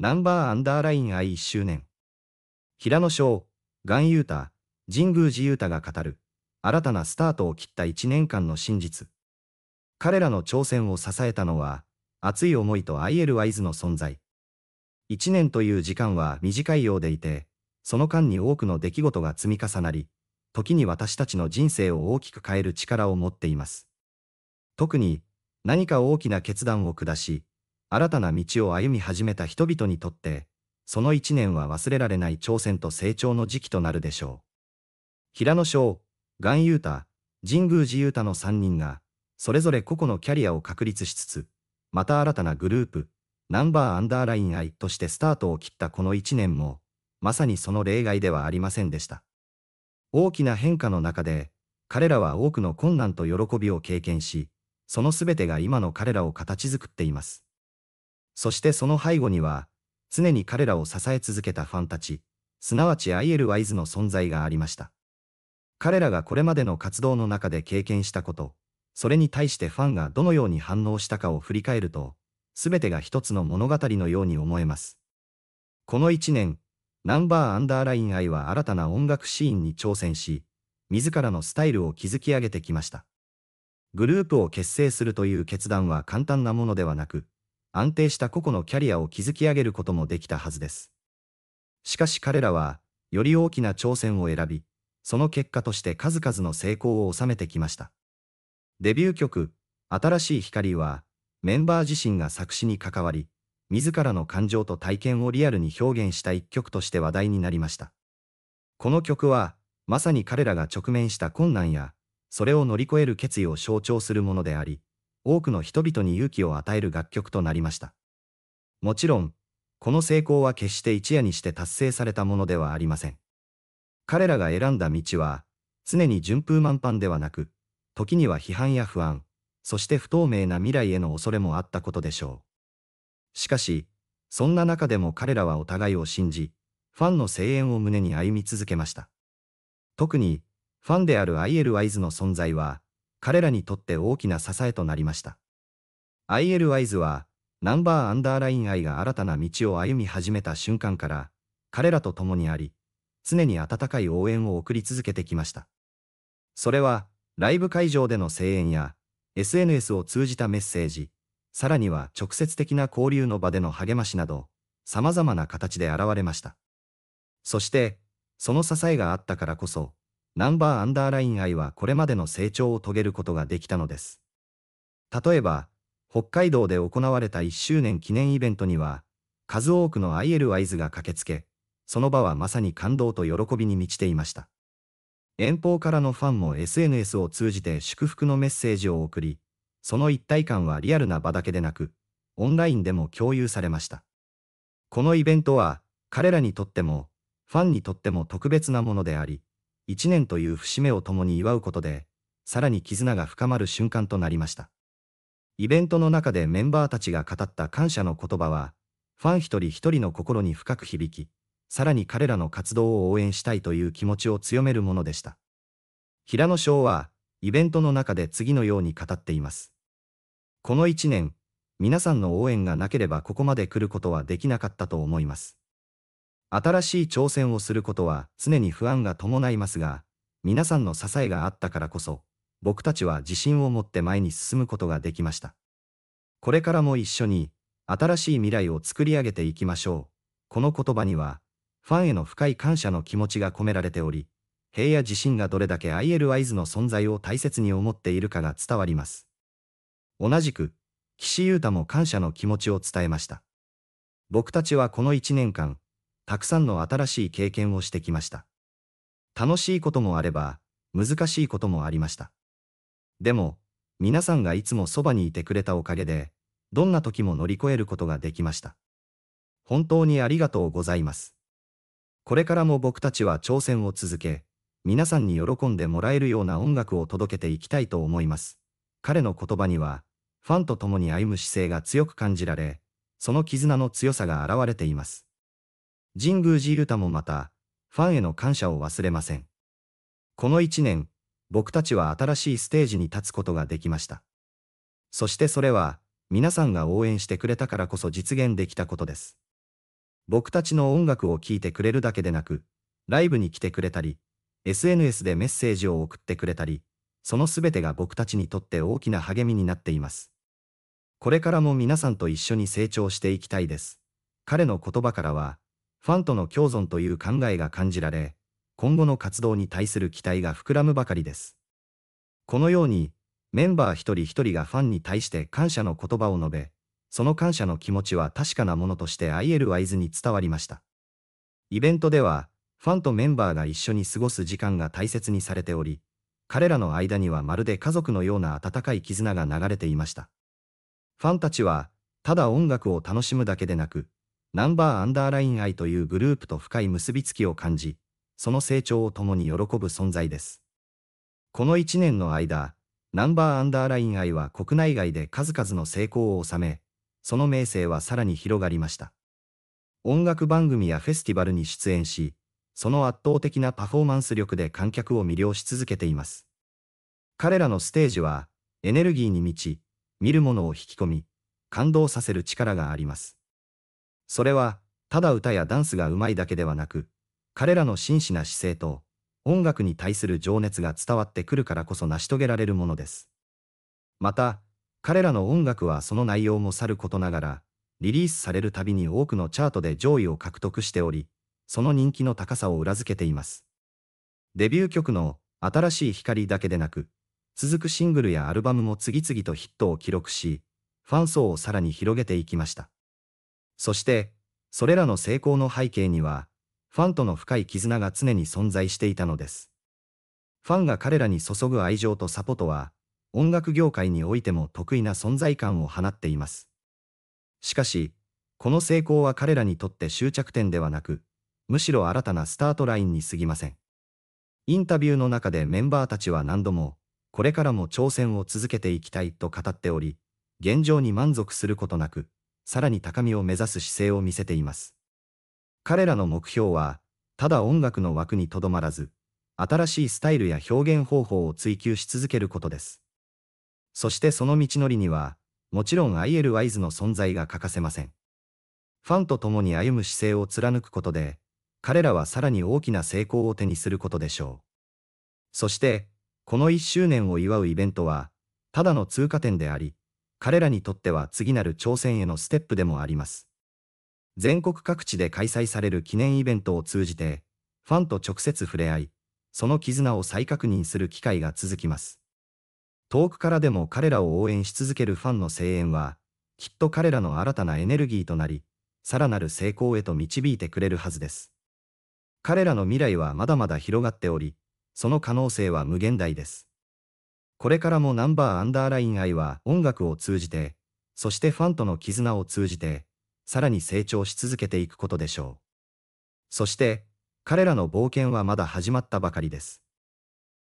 ナンバーアンダーライン愛1周年。平野翔、岩優太、神宮寺ー太が語る、新たなスタートを切った1年間の真実。彼らの挑戦を支えたのは、熱い思いと ILYs の存在。1年という時間は短いようでいて、その間に多くの出来事が積み重なり、時に私たちの人生を大きく変える力を持っています。特に、何か大きな決断を下し、新たな道を歩み始めた人々にとって、その一年は忘れられない挑戦と成長の時期となるでしょう。平野翔、岩優太、神宮寺優太の3人が、それぞれ個々のキャリアを確立しつつ、また新たなグループ、ナンバーアンダーラインイとしてスタートを切ったこの一年も、まさにその例外ではありませんでした。大きな変化の中で、彼らは多くの困難と喜びを経験し、その全てが今の彼らを形作っています。そしてその背後には、常に彼らを支え続けたファンたち、すなわち ILYs の存在がありました。彼らがこれまでの活動の中で経験したこと、それに対してファンがどのように反応したかを振り返ると、すべてが一つの物語のように思えます。この一年、ナンバーアンダーライン I は新たな音楽シーンに挑戦し、自らのスタイルを築き上げてきました。グループを結成するという決断は簡単なものではなく、安定した個々のキャリアを築き上げることもできたはずです。しかし彼らは、より大きな挑戦を選び、その結果として数々の成功を収めてきました。デビュー曲、新しい光は、メンバー自身が作詞に関わり、自らの感情と体験をリアルに表現した一曲として話題になりました。この曲は、まさに彼らが直面した困難や、それを乗り越える決意を象徴するものであり、多くの人々に勇気を与える楽曲となりました。もちろん、この成功は決して一夜にして達成されたものではありません。彼らが選んだ道は、常に順風満帆ではなく、時には批判や不安、そして不透明な未来への恐れもあったことでしょう。しかし、そんな中でも彼らはお互いを信じ、ファンの声援を胸に歩み続けました。特に、ファンである IL アイズの存在は、彼らにとって大きな支えとなりました。IL i イズは、ナンバーアンダーライン愛が新たな道を歩み始めた瞬間から、彼らと共にあり、常に温かい応援を送り続けてきました。それは、ライブ会場での声援や、SNS を通じたメッセージ、さらには直接的な交流の場での励ましなど、様々な形で現れました。そして、その支えがあったからこそ、ナンバーアンダーライン愛はこれまでの成長を遂げることができたのです。例えば、北海道で行われた1周年記念イベントには、数多くの IL 合図が駆けつけ、その場はまさに感動と喜びに満ちていました。遠方からのファンも SNS を通じて祝福のメッセージを送り、その一体感はリアルな場だけでなく、オンラインでも共有されました。このイベントは、彼らにとっても、ファンにとっても特別なものであり、1年という節目を共に祝うことで、さらに絆が深まる瞬間となりました。イベントの中でメンバーたちが語った感謝の言葉は、ファン一人一人の心に深く響き、さらに彼らの活動を応援したいという気持ちを強めるものでした。平野翔は、イベントの中で次のように語っています。この1年、皆さんの応援がなければここまで来ることはできなかったと思います。新しい挑戦をすることは常に不安が伴いますが、皆さんの支えがあったからこそ、僕たちは自信を持って前に進むことができました。これからも一緒に、新しい未来を作り上げていきましょう。この言葉には、ファンへの深い感謝の気持ちが込められており、平野自身がどれだけ IL アイズの存在を大切に思っているかが伝わります。同じく、岸優太も感謝の気持ちを伝えました。僕たちはこの一年間、たくさんの新しい経験をしてきました。楽しいこともあれば、難しいこともありました。でも、皆さんがいつもそばにいてくれたおかげで、どんな時も乗り越えることができました。本当にありがとうございます。これからも僕たちは挑戦を続け、皆さんに喜んでもらえるような音楽を届けていきたいと思います。彼の言葉には、ファンと共に歩む姿勢が強く感じられ、その絆の強さが現れています。神宮寺ゆたもまた、ファンへの感謝を忘れません。この一年、僕たちは新しいステージに立つことができました。そしてそれは、皆さんが応援してくれたからこそ実現できたことです。僕たちの音楽を聴いてくれるだけでなく、ライブに来てくれたり、SNS でメッセージを送ってくれたり、その全てが僕たちにとって大きな励みになっています。これからも皆さんと一緒に成長していきたいです。彼の言葉からは、ファンとの共存という考えが感じられ、今後の活動に対する期待が膨らむばかりです。このように、メンバー一人一人がファンに対して感謝の言葉を述べ、その感謝の気持ちは確かなものとして IL ワイズに伝わりました。イベントでは、ファンとメンバーが一緒に過ごす時間が大切にされており、彼らの間にはまるで家族のような温かい絆が流れていました。ファンたちは、ただ音楽を楽しむだけでなく、ナンバーアンダーライン愛というグループと深い結びつきを感じ、その成長を共に喜ぶ存在です。この1年の間、ナンバーアンダーライン愛は国内外で数々の成功を収め、その名声はさらに広がりました。音楽番組やフェスティバルに出演し、その圧倒的なパフォーマンス力で観客を魅了し続けています。彼らのステージは、エネルギーに満ち、見る者を引き込み、感動させる力があります。それは、ただ歌やダンスがうまいだけではなく、彼らの真摯な姿勢と、音楽に対する情熱が伝わってくるからこそ成し遂げられるものです。また、彼らの音楽はその内容もさることながら、リリースされるたびに多くのチャートで上位を獲得しており、その人気の高さを裏付けています。デビュー曲の新しい光だけでなく、続くシングルやアルバムも次々とヒットを記録し、ファン層をさらに広げていきました。そして、それらの成功の背景には、ファンとの深い絆が常に存在していたのです。ファンが彼らに注ぐ愛情とサポートは、音楽業界においても得意な存在感を放っています。しかし、この成功は彼らにとって終着点ではなく、むしろ新たなスタートラインに過ぎません。インタビューの中でメンバーたちは何度も、これからも挑戦を続けていきたいと語っており、現状に満足することなく、さらに高みを目指す姿勢を見せています。彼らの目標は、ただ音楽の枠にとどまらず、新しいスタイルや表現方法を追求し続けることです。そしてその道のりには、もちろん ILYs の存在が欠かせません。ファンと共に歩む姿勢を貫くことで、彼らはさらに大きな成功を手にすることでしょう。そして、この1周年を祝うイベントは、ただの通過点であり、彼らにとっては次なる挑戦へのステップでもあります。全国各地で開催される記念イベントを通じて、ファンと直接触れ合い、その絆を再確認する機会が続きます。遠くからでも彼らを応援し続けるファンの声援は、きっと彼らの新たなエネルギーとなり、さらなる成功へと導いてくれるはずです。彼らの未来はまだまだ広がっており、その可能性は無限大です。これからもナンバーアンダーライン愛は音楽を通じて、そしてファンとの絆を通じて、さらに成長し続けていくことでしょう。そして、彼らの冒険はまだ始まったばかりです。